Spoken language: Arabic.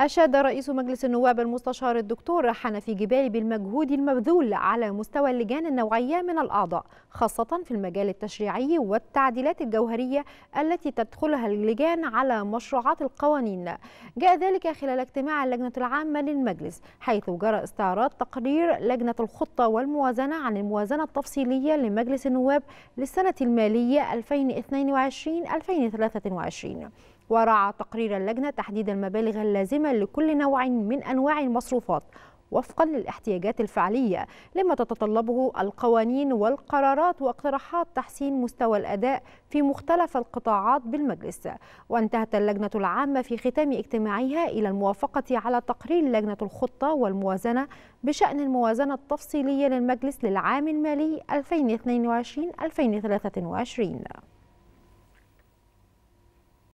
أشاد رئيس مجلس النواب المستشار الدكتور حنفي جبالي بالمجهود المبذول على مستوى اللجان النوعية من الأعضاء خاصة في المجال التشريعي والتعديلات الجوهرية التي تدخلها اللجان على مشروعات القوانين جاء ذلك خلال اجتماع اللجنة العامة للمجلس حيث جرى استعراض تقرير لجنة الخطة والموازنة عن الموازنة التفصيلية لمجلس النواب للسنة المالية 2022-2023 ورعى تقرير اللجنة تحديد المبالغ اللازمة لكل نوع من أنواع المصروفات وفقا للاحتياجات الفعلية لما تتطلبه القوانين والقرارات واقتراحات تحسين مستوى الأداء في مختلف القطاعات بالمجلس وانتهت اللجنة العامة في ختام اجتماعها إلى الموافقة على تقرير لجنة الخطة والموازنة بشأن الموازنة التفصيلية للمجلس للعام المالي 2022-2023